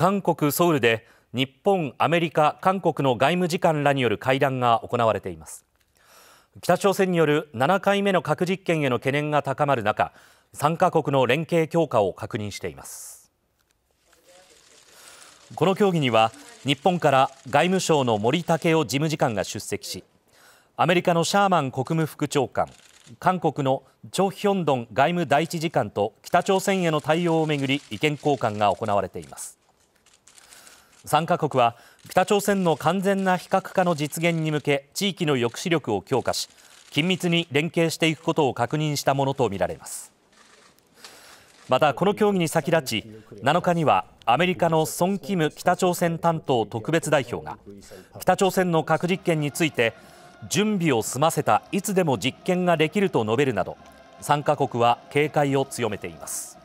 韓国ソウルで日本、アメリカ、韓国の外務次官らによる会談が行われています北朝鮮による7回目の核実験への懸念が高まる中参加国の連携強化を確認していますこの協議には日本から外務省の森健夫事務次官が出席しアメリカのシャーマン国務副長官韓国のチョ・ヒョンドン外務第一次官と北朝鮮への対応をめぐり意見交換が行われています3カ国は北朝鮮の完全な非核化の実現に向け地域の抑止力を強化し緊密に連携していくことを確認したものとみられますまたこの協議に先立ち7日にはアメリカのソン・キム北朝鮮担当特別代表が北朝鮮の核実験について準備を済ませたいつでも実験ができると述べるなど3カ国は警戒を強めています